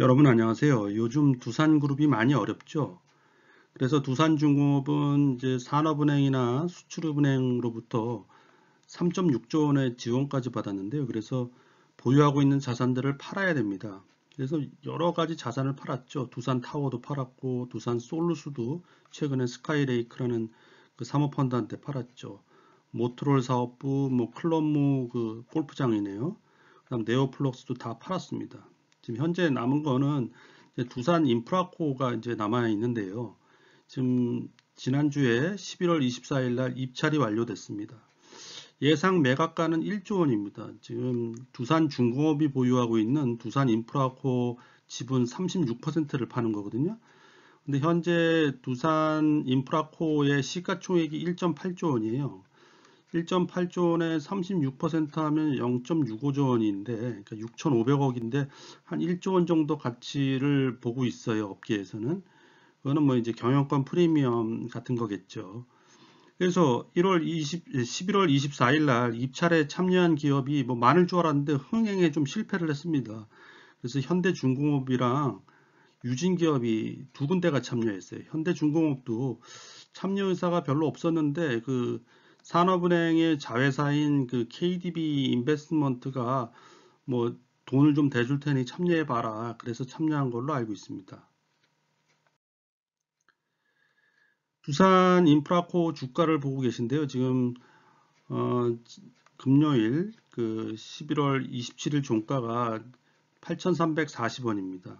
여러분 안녕하세요. 요즘 두산그룹이 많이 어렵죠. 그래서 두산중공업은 이제 산업은행이나 수출은행으로부터 3.6조 원의 지원까지 받았는데요. 그래서 보유하고 있는 자산들을 팔아야 됩니다. 그래서 여러 가지 자산을 팔았죠. 두산 타워도 팔았고 두산 솔루스도 최근에 스카이레이크라는 그 사모펀드한테 팔았죠. 모트롤 사업부, 뭐클럽무그 뭐 골프장이네요. 그다음 네오플럭스도 다 팔았습니다. 지금 현재 남은 거는 두산 인프라코가 이제 남아 있는데요. 지금 지난주에 11월 24일 날 입찰이 완료됐습니다. 예상 매각가는 1조 원입니다. 지금 두산 중공업이 보유하고 있는 두산 인프라코 지분 36%를 파는 거거든요. 근데 현재 두산 인프라코의 시가총액이 1.8조 원이에요. 1.8조 원에 36% 하면 0.65조 원인데 그러니까 6,500억인데 한 1조 원 정도 가치를 보고 있어요. 업계에서는. 그거는 뭐 이제 경영권 프리미엄 같은 거겠죠. 그래서 1월 20, 11월 24일 날 입찰에 참여한 기업이 뭐 많을 줄 알았는데 흥행에 좀 실패를 했습니다. 그래서 현대중공업이랑 유진기업이 두 군데가 참여했어요. 현대중공업도 참여 의사가 별로 없었는데 그 산업은행의 자회사인 그 KDB 인베스트먼트가 뭐 돈을 좀 대줄 테니 참여해 봐라. 그래서 참여한 걸로 알고 있습니다. 부산 인프라코 주가를 보고 계신데요. 지금 어, 금요일 그 11월 27일 종가가 8,340원입니다.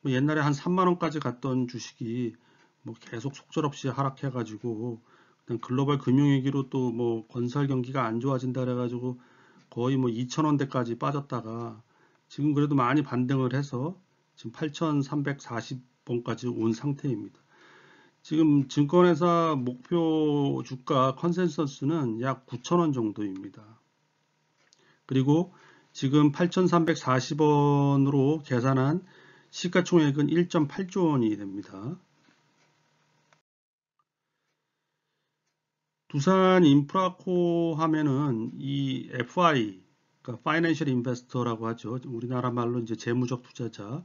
뭐 옛날에 한 3만 원까지 갔던 주식이 뭐 계속 속절없이 하락해가지고 글로벌 금융위기로 또 뭐 건설 경기가 안 좋아진다 그래가지고 거의 뭐 2,000원대까지 빠졌다가 지금 그래도 많이 반등을 해서 지금 8,340원까지 온 상태입니다. 지금 증권회사 목표 주가 컨센서스는 약 9,000원 정도입니다. 그리고 지금 8,340원으로 계산한 시가총액은 1.8조 원이 됩니다. 두산 인프라코 하면은 이 FI, 그러니까 파이낸셜 인베스터라고 하죠. 우리나라 말로 이제 재무적 투자자.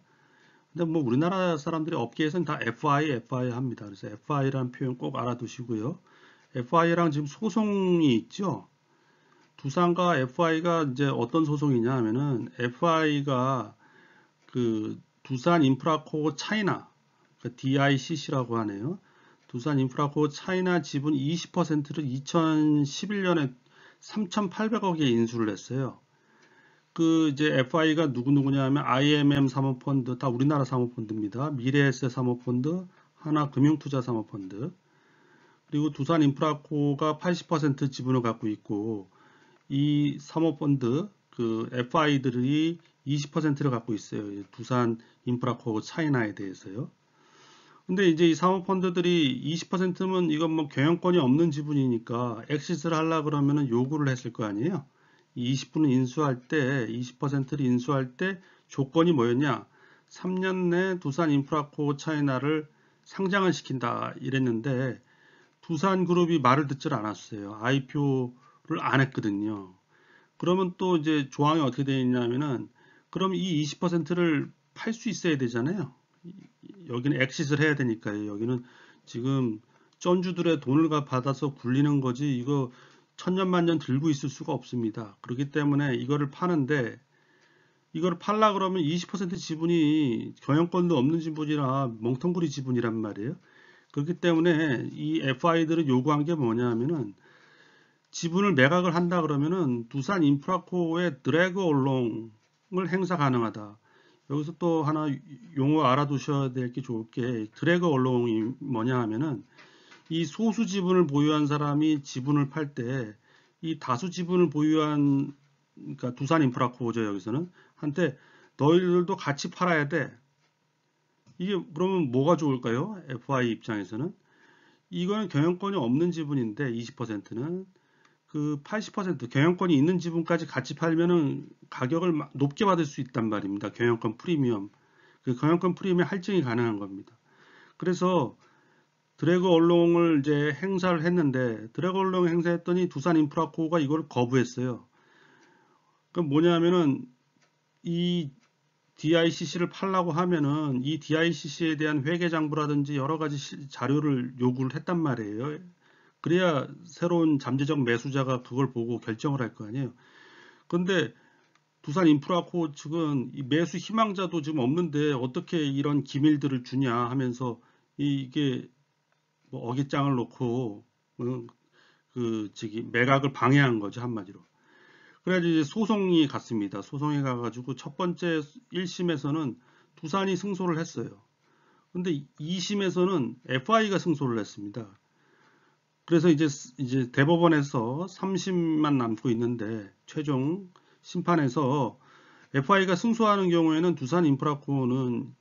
근데 뭐 우리나라 사람들이 업계에서는 다 FI, FI 합니다. 그래서 FI라는 표현 꼭 알아두시고요. FI랑 지금 소송이 있죠. 두산과 FI가 이제 어떤 소송이냐 하면은 FI가 그 두산 인프라코 차이나, 그 그러니까 DICC라고 하네요. 두산 인프라코 차이나 지분 20%를 2011년에 3,800억에 인수를 했어요. 그 이제 FI가 누구누구냐 하면 IMM 사모펀드 다 우리나라 사모펀드입니다. 미래에셋 사모펀드, 하나금융투자사모펀드 그리고 두산인프라코가 80% 지분을 갖고 있고 이 사모펀드 그 FI들이 20%를 갖고 있어요. 두산인프라코 차이나에 대해서요. 근데 이제 이 사모펀드들이 20%면 이건 뭐 경영권이 없는 지분이니까 엑시스를 하려 고 그러면은 요구를 했을 거 아니에요. 2 0분 인수할 때 20%를 인수할 때 조건이 뭐였냐? 3년 내 두산 인프라코 차이나를 상장을 시킨다 이랬는데 두산 그룹이 말을 듣질 않았어요. IPO를 안 했거든요. 그러면 또 이제 조항이 어떻게 되어 있냐면은 그럼 이 20%를 팔 수 있어야 되잖아요. 여기는 엑시스를 해야 되니까요. 예, 여기는 지금 쩐주들의 돈을 받아서 굴리는 거지 이거 천년만년 들고 있을 수가 없습니다. 그렇기 때문에 이거를 파는데 이걸 팔라 그러면 20% 지분이 경영권도 없는 지분이라 멍텅구리 지분이란 말이에요. 그렇기 때문에 이 FI들은 요구한 게 뭐냐 하면은 지분을 매각을 한다 그러면은 두산 인프라코의 드래그 올롱을 행사 가능하다. 여기서 또 하나 용어 알아두셔야 될 게 좋을 게 드래그 얼롱이 뭐냐 하면은 이 소수 지분을 보유한 사람이 지분을 팔 때 이 다수 지분을 보유한 그러니까 두산 인프라코죠 여기서는 한테 너희들도 같이 팔아야 돼. 이게 그러면 뭐가 좋을까요? FI 입장에서는 이거는 경영권이 없는 지분인데 20%는 그80% 경영권이 있는 지분까지 같이 팔면은 가격을 높게 받을 수 있단 말입니다. 경영권 프리미엄. 그 경영권 프리미엄 할증이 가능한 겁니다. 그래서 드래그 얼롱을 이제 행사를 했는데 드래그 얼롱 행사했더니 두산 인프라코가 이걸 거부했어요. 그 뭐냐면은 이 DICC를 팔라고 하면은 이 DICC에 대한 회계 장부라든지 여러 가지 자료를 요구를 했단 말이에요. 그래야 새로운 잠재적 매수자가 그걸 보고 결정을 할 거 아니에요. 그런데두산 인프라코 측은 매수 희망자도 지금 없는데 어떻게 이런 기밀들을 주냐 하면서 이게 뭐 어깃장을 놓고 어, 그 저기 매각을 방해한 거죠 한마디로. 그래서 이제 소송이 갔습니다. 소송에 가가지고 첫 번째 1심에서는 두산이 승소를 했어요. 근데 2심에서는 FI가 승소를 했습니다. 그래서 이제 이제 대법원에서 30만 남고 있는데 최종 심판에서 FI가 승소하는 경우에는 두산 인프라코는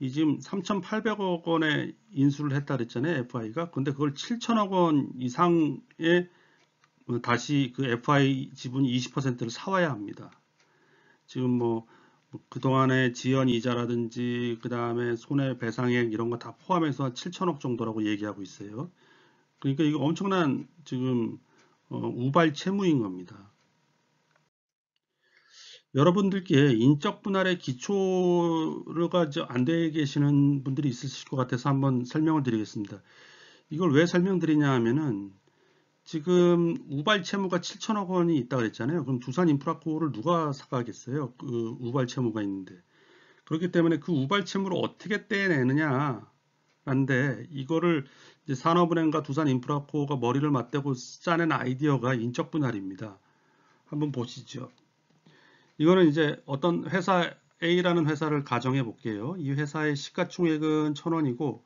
이 지금 3,800억 원에 인수를 했다 그랬잖아요. FI가. 근데 그걸 7천억 원 이상의 다시 그 FI 지분 20%를 사와야 합니다. 지금 뭐, 뭐 그동안의 지연 이자라든지 그 다음에 손해배상액 이런 거 다 포함해서 한 7천억 정도라고 얘기하고 있어요. 그러니까 이거 엄청난 지금 어, 우발 채무인 겁니다. 여러분들께 인적 분할의 기초가 안돼 계시는 분들이 있으실 것 같아서 한번 설명을 드리겠습니다. 이걸 왜 설명드리냐 하면은 지금 우발 채무가 7천억 원이 있다고 했잖아요. 그럼 두산 인프라코를 어 누가 사가겠어요? 그 우발 채무가 있는데. 그렇기 때문에 그 우발 채무를 어떻게 떼내느냐 한데 이거를 산업은행과 두산인프라코어가 머리를 맞대고 짜낸 아이디어가 인적 분할입니다. 한번 보시죠. 이거는 이제 어떤 회사 A라는 회사를 가정해 볼게요. 이 회사의 시가총액은 1000원이고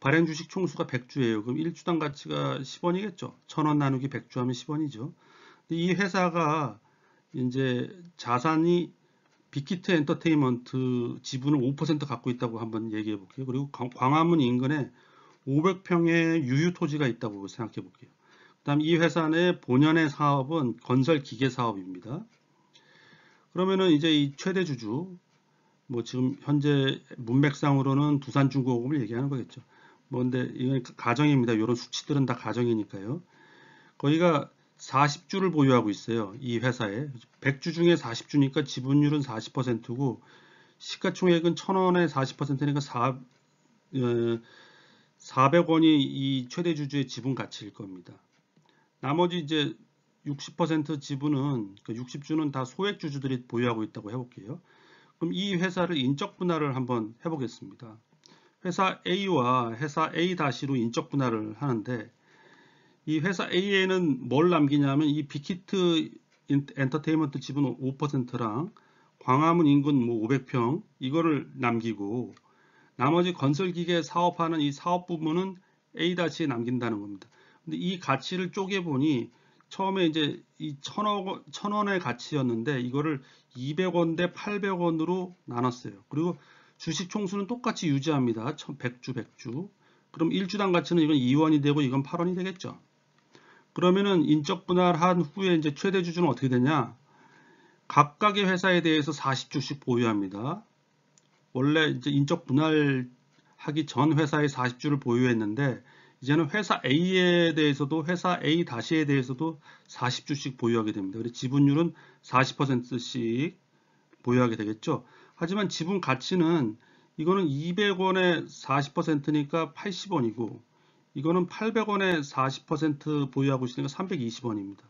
발행 주식 총수가 100주예요. 그럼 1주당 가치가 10원이겠죠. 1000원 나누기 100주 하면 10원이죠. 이 회사가 이제 자산이 빅히트 엔터테인먼트 지분을 5% 갖고 있다고 한번 얘기해 볼게요. 그리고 광화문 인근에 500평의 유유 토지가 있다고 생각해 볼게요. 그 다음 이 회사 의 본연의 사업은 건설 기계 사업입니다. 그러면은 이제 이 최대 주주, 뭐 지금 현재 문맥상으로는 두산중공업을 얘기하는 거겠죠. 뭔데 뭐 이건 가정입니다. 이런 수치들은 다 가정이니까요. 거기가 40주를 보유하고 있어요. 이 회사에. 100주 중에 40주니까 지분율은 40%고 시가총액은 1000원에 40%니까 4, 400원이 이 최대 주주의 지분 가치일 겁니다. 나머지 이제 60% 지분은 그 그러니까 60주는 다 소액 주주들이 보유하고 있다고 해볼게요. 그럼 이 회사를 인적 분할을 한번 해보겠습니다. 회사 A와 회사 A-로 다시 인적 분할을 하는데 이 회사 A에는 뭘 남기냐면 이비키트 엔터테인먼트 지분 5%랑 광화문 인근 뭐 500평 이거를 남기고 나머지 건설기계 사업하는 이 사업 부분은 A-에 다 남긴다는 겁니다. 근데 이 가치를 쪼개보니 처음에 이제 이 천억, 천 원의 가치였는데 이거를 200원 대 800원으로 나눴어요. 그리고 주식 총수는 똑같이 유지합니다. 100주, 100주. 그럼 1주당 가치는 이건 2원이 되고 이건 8원이 되겠죠. 그러면은 인적 분할한 후에 이제 최대 주주는 어떻게 되냐? 각각의 회사에 대해서 40주씩 보유합니다. 원래 이제 인적 분할하기 전 회사의 40주를 보유했는데 이제는 회사 A에 대해서도 회사 A 다시에 대해서도 40주씩 보유하게 됩니다. 그래서 지분율은 40%씩 보유하게 되겠죠. 하지만 지분 가치는 이거는 200원에 40%니까 80원이고 이거는 800원에 40% 보유하고 있으니까 320원입니다.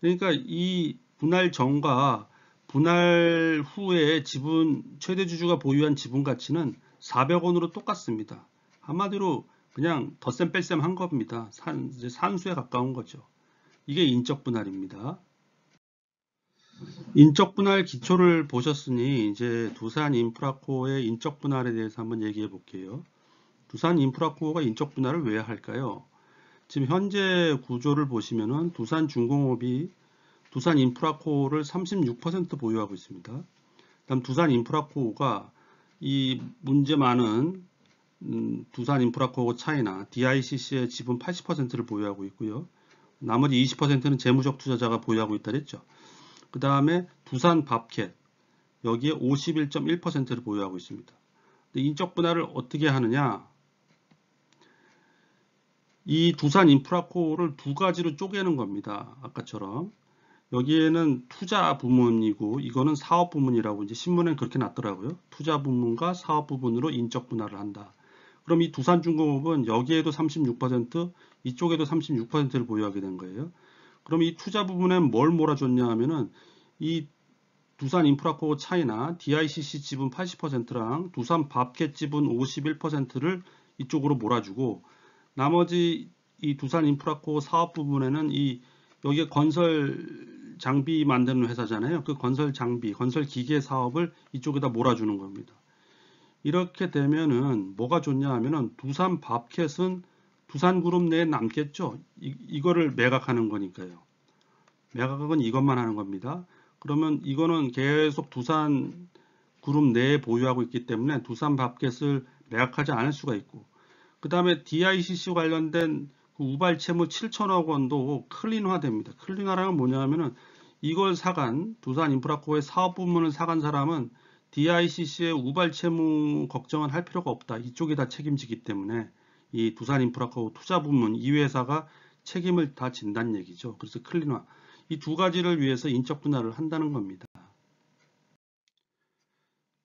그러니까 이 분할 전과 분할 후에 지분 최대 주주가 보유한 지분 가치는 400원으로 똑같습니다. 한마디로 그냥 덧셈 뺄셈 한 겁니다. 산, 산수에 가까운 거죠. 이게 인적 분할입니다. 인적 분할 기초를 보셨으니 이제 두산 인프라코어의 인적 분할에 대해서 한번 얘기해 볼게요. 두산 인프라코어가 인적 분할을 왜 할까요? 지금 현재 구조를 보시면은 두산 중공업이 두산 인프라코어를 36% 보유하고 있습니다. 다음 두산 인프라코어가 이 문제 많은 음, 두산 인프라코어 차이나 DICC의 지분 80%를 보유하고 있고요. 나머지 20%는 재무적 투자자가 보유하고 있다 그랬죠. 그 다음에 두산 밥캣 여기에 51.1%를 보유하고 있습니다. 인적 분할을 어떻게 하느냐? 이 두산 인프라코어를 두 가지로 쪼개는 겁니다. 아까처럼 여기에는 투자 부문이고 이거는 사업 부문이라고 이제 신문에 그렇게 났더라고요. 투자 부문과 사업 부문으로 인적 분할을 한다. 그럼 이 두산중공업은 여기에도 36% 이쪽에도 36%를 보유하게 된 거예요. 그럼 이 투자 부분엔 뭘 몰아줬냐 하면은 이 두산 인프라코 차이나 DICC 지분 80%랑 두산 밥켓 지분 51%를 이쪽으로 몰아주고 나머지 이 두산 인프라코 사업 부분에는 이 여기에 건설 장비 만드는 회사잖아요. 그 건설 장비, 건설 기계 사업을 이쪽에다 몰아주는 겁니다. 이렇게 되면은 뭐가 좋냐 하면은 두산 밥캣은 두산 그룹 내에 남겠죠. 이, 이거를 매각하는 거니까요. 매각은 이것만 하는 겁니다. 그러면 이거는 계속 두산 그룹 내에 보유하고 있기 때문에 두산 밥켓을 매각하지 않을 수가 있고 그 다음에 DICC 관련된 우발 채무 7천억 원도 클린화됩니다. 클린화라는 뭐냐 하면은 이걸 사간 두산인프라코의 사업 부문을 사간 사람은 DICC의 우발 채무 걱정은 할 필요가 없다. 이쪽이 다 책임지기 때문에 이 두산인프라코 투자 부문 이 회사가 책임을 다 진다는 얘기죠. 그래서 클린화 이 두 가지를 위해서 인적 분할을 한다는 겁니다.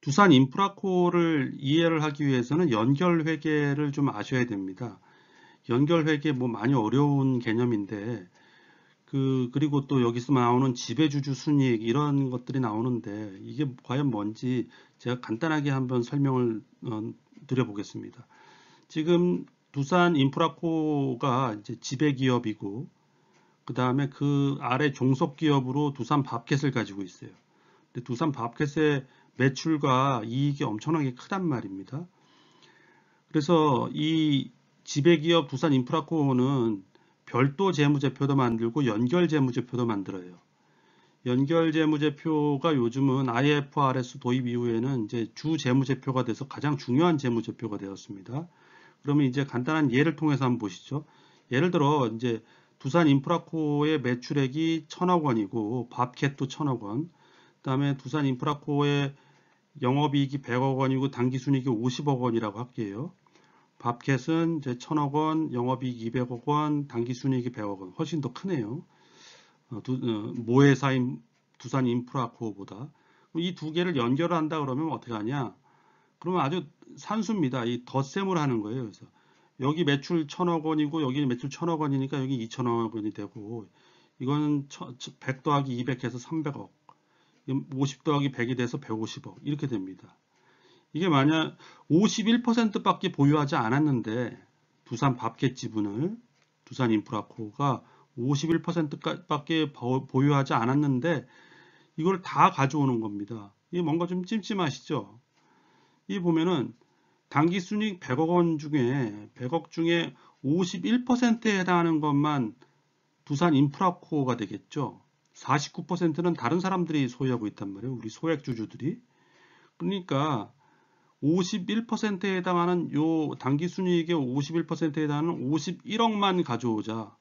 두산 인프라코를 이해를 하기 위해서는 연결 회계를 좀 아셔야 됩니다. 연결 회계 뭐 많이 어려운 개념인데 그 그리고 또 여기서 나오는 지배주주 순이익 이런 것들이 나오는데 이게 과연 뭔지 제가 간단하게 한번 설명을 어, 드려보겠습니다. 지금 두산 인프라코가 이제 지배기업이고 그 다음에 그 아래 종속기업으로 두산 밥켓을 가지고 있어요. 근데 두산 밥켓의 매출과 이익이 엄청나게 크단 말입니다. 그래서 이 지배기업 두산 인프라코는 별도 재무제표도 만들고 연결 재무제표도 만들어요. 연결 재무제표가 요즘은 IFRS 도입 이후에는 이제 주 재무제표가 돼서 가장 중요한 재무제표가 되었습니다. 그러면 이제 간단한 예를 통해서 한번 보시죠. 예를 들어 이제 두산 인프라코의 매출액이 천억 원이고 밥캣도 천억 원, 그다음에 두산 인프라코의 영업이익이 100억 원이고 당기순이익이 50억 원이라고 할게요. 밥캣은 이제 0억 원, 영업이익 200억 원, 당기순이익이 100억 원 훨씬 더 크네요. 어, 두, 어, 모회사인 두산 인프라코어보다 이 두 개를 연결한다 그러면 어떻게 하냐? 그러면 아주 산수입니다. 이 덧셈을 하는 거예요. 그래서 여기 매출 1 0 0 0억 원이고 여기 매출 1 0 0 0억 원이니까 여기 2 0 0 0억 원이 되고 이건100 더하기 200 해서 300억 50 더하기 100이 돼서 150억 이렇게 됩니다. 이게 만약 51%밖에 보유하지 않았는데 두산 밥켓 지분을 두산 인프라코가 51%밖에 보유하지 않았는데 이걸 다 가져오는 겁니다. 이게 뭔가 좀 찜찜하시죠? 이 보면은 단기 순익 100억 원 중에 100억 중에 51%에 해당하는 것만 두산 인프라코어가 되겠죠. 49%는 다른 사람들이 소유하고 있단 말이에요. 우리 소액주주들이. 그러니까 51%에 해당하는 요 단기 순이익의 51%에 해당하는 51억만 가져오자.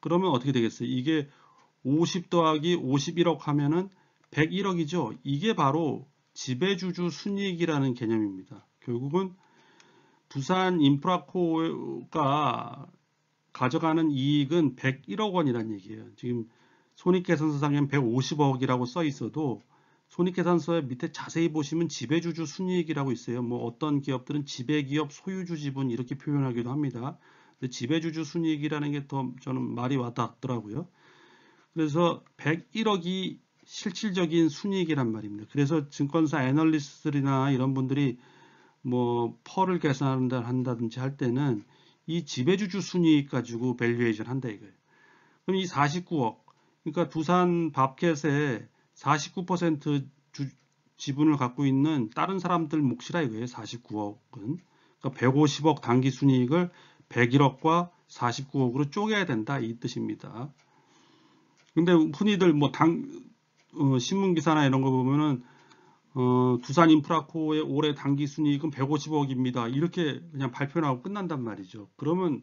그러면 어떻게 되겠어요? 이게 50 더하기 51억 하면은 101억이죠. 이게 바로 지배주주 순이익이라는 개념입니다. 결국은 부산 인프라코가 가져가는 이익은 101억 원이라는 얘기예요. 지금 손익계산서상엔 150억이라고 써 있어도 손익계산서에 밑에 자세히 보시면 지배주주 순이익이라고 있어요. 뭐 어떤 기업들은 지배기업 소유주 지분 이렇게 표현하기도 합니다. 근데 지배주주 순이익이라는 게 더 저는 말이 와닿더라고요. 그래서 101억이 실질적인 순이익이란 말입니다. 그래서 증권사 애널리스트들이나 이런 분들이 뭐 펄을 계산한다 한다든지 할 때는 이 지배주주 순이익 가지고 밸류에이션 한다 이거예요. 그럼 이 49억 그러니까 두산 밥켓에 49% 주, 지분을 갖고 있는 다른 사람들 몫이라 이거예요. 49억은. 그러니까 150억 단기 순이익을 101억과 49억으로 쪼개야 된다 이 뜻입니다. 근데 흔히들 뭐 당, 어, 신문기사나 이런 거 보면은 어, 두산 인프라코의 올해 단기 순이익은 150억입니다. 이렇게 그냥 발표 나고 끝난단 말이죠. 그러면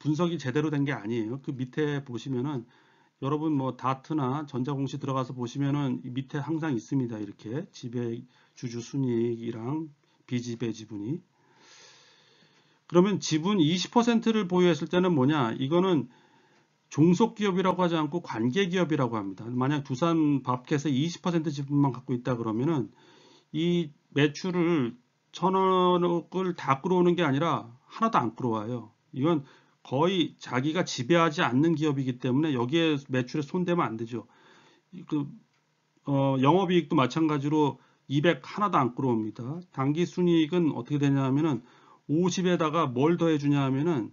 분석이 제대로 된 게 아니에요. 그 밑에 보시면은 여러분 뭐 다트나 전자공시 들어가서 보시면은 밑에 항상 있습니다. 이렇게 지배 주주 순이익이랑 비지배 지분이 그러면 지분 20%를 보유했을 때는 뭐냐? 이거는 종속기업이라고 하지 않고 관계기업이라고 합니다. 만약 두산 밥켓의 20% 지분만 갖고 있다 그러면은 이 매출을 천억을 다 끌어오는 게 아니라 하나도 안 끌어와요. 이건 거의 자기가 지배하지 않는 기업이기 때문에 여기에 매출에 손대면 안 되죠. 그, 어, 영업이익도 마찬가지로 200 하나도 안 끌어옵니다. 단기 순이익은 어떻게 되냐 하면은 50에다가 뭘 더해주냐 하면은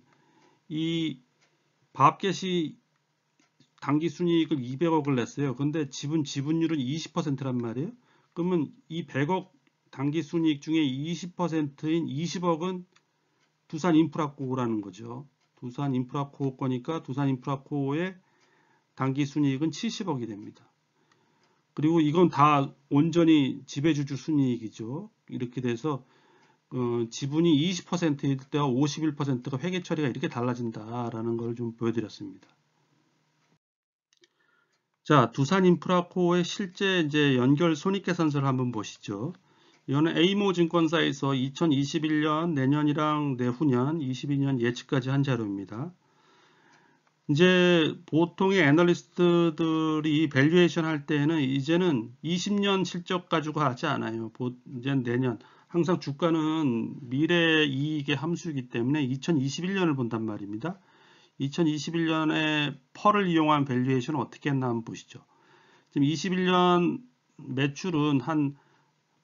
이밥겟시 단기 순이익을 200억을 냈어요. 근데 지분 지분율은 20%란 말이에요. 그러면 이 100억 단기 순이익 중에 20%인 20억은 두산 인프라고라는 거죠. 두산 인프라코어 거니까 두산 인프라코어의 단기 순이익은 70억이 됩니다. 그리고 이건 다 온전히 지배주주 순이익이죠. 이렇게 돼서 어, 지분이 20%일 때와 51%가 회계 처리가 이렇게 달라진다라는 걸 좀 보여드렸습니다. 자, 두산 인프라코어의 실제 이제 연결 손익 계산서를 한번 보시죠. 이거는 에이모 증권사에서 2021년 내년이랑 내후년 22년 예측까지 한 자료입니다. 이제 보통의 애널리스트들이 밸류에이션 할때는 이제는 20년 실적 가지고 하지 않아요. 이제 내년. 항상 주가는 미래 이익의 함수이기 때문에 2021년을 본단 말입니다. 2021년에 펄을 이용한 밸류에이션은 어떻게 했나 한번 보시죠. 지금 21년 매출은 한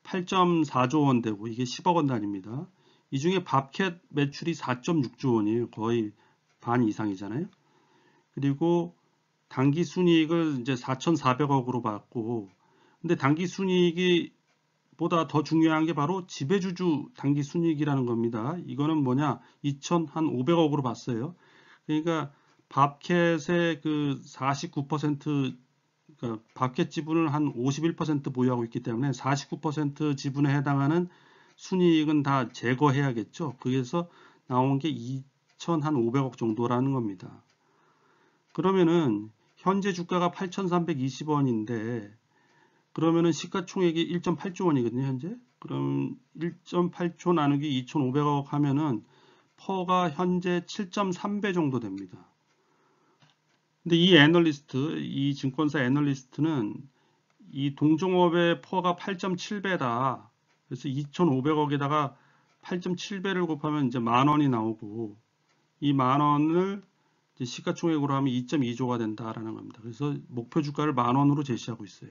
8.4조 원 되고 이게 10억 원 단위입니다. 이 중에 밥캣 매출이 4.6조 원이에요. 거의 반 이상이잖아요. 그리고 단기 순이익을 이제 4,400억으로 봤고 근데 단기 순이익이 보다 더 중요한 게 바로 지배주주 단기 순이익이라는 겁니다. 이거는 뭐냐? 2,500억으로 봤어요. 그러니까 밥캣의 그49% 그러니 지분을 한 51% 보유하고 있기 때문에 49% 지분에 해당하는 순이익은 다 제거해야겠죠. 그래서 나온 게 2,500억 정도라는 겁니다. 그러면은 현재 주가가 8,320원인데 그러면은 시가총액이 1.8조 원이거든요, 현재. 그럼 1.8조 나누기 2,500억 하면은 퍼가 현재 7.3배 정도 됩니다. 근데 이 애널리스트, 이 증권사 애널리스트는 이 동종업의 퍼가 8.7배다. 그래서 2,500억에다가 8.7배를 곱하면 이제 만 원이 나오고 이 만 원을 시가총액으로 하면 2.2조가 된다라는 겁니다. 그래서 목표 주가를 만 원으로 제시하고 있어요.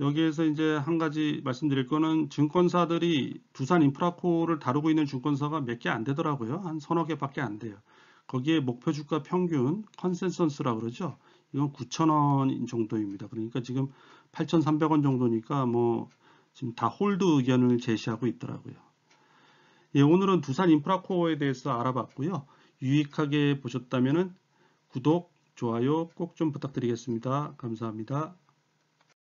여기에서 이제 한 가지 말씀드릴 거는 증권사들이 두산 인프라코를 다루고 있는 증권사가 몇 개 안 되더라고요. 한 서너 개밖에 안 돼요. 거기에 목표 주가 평균 컨센서스라 그러죠. 이건 9,000원 정도입니다. 그러니까 지금 8,300원 정도니까 뭐 지금 다 홀드 의견을 제시하고 있더라고요. 예, 오늘은 두산 인프라코어에 대해서 알아봤고요. 유익하게 보셨다면 구독, 좋아요 꼭 좀 부탁드리겠습니다. 감사합니다.